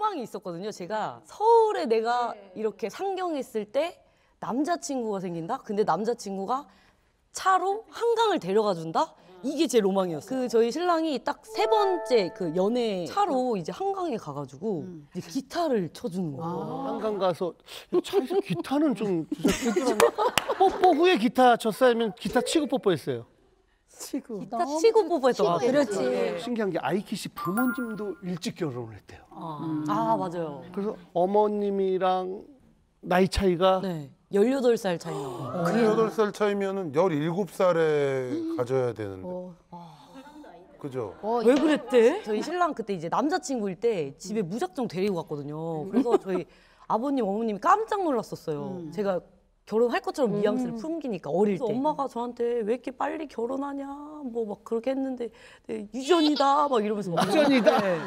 소망이 있었거든요. 제가 서울에 내가 네. 이렇게 상경했을 때 남자친구가 생긴다. 근데 남자친구가 차로 한강을 데려가 준다. 이게 제 로망이었어요. 그 저희 신랑이 딱 세 번째 그 연애 차로 음. 이제 한강에 가가지고 음. 이제 기타를 쳐주는 거예요. 아. 한강 가서 이 차에서 기타는 좀 그 뽀뽀 후에 기타 쳤어요? 아니면 기타 치고 뽀뽀했어요? 치고 기타 치고 뽑아도 그렇지. 네. 네. 신기한 게 아이키 씨 부모님도 일찍 결혼을 했대요. 아, 음. 아 맞아요. 그래서 어머님이랑 나이 차이가 네. 18살 차이 나고. 어. 18살 차이면은 17살에 가져야 되는데. 어. 아. 그죠? 어, 왜 그랬대? 저희 신랑 그때 이제 남자친구일 때 집에 무작정 데리고 갔거든요. 그래서 저희 아버님, 어머님이 깜짝 놀랐었어요. 음. 제가 결혼할 것처럼 미앙스를 음. 풍기니까 어릴 때 엄마가 저한테 왜 이렇게 빨리 결혼하냐 뭐 막 그렇게 했는데 네, 유전이다 막 이러면서 막 유전이다 네.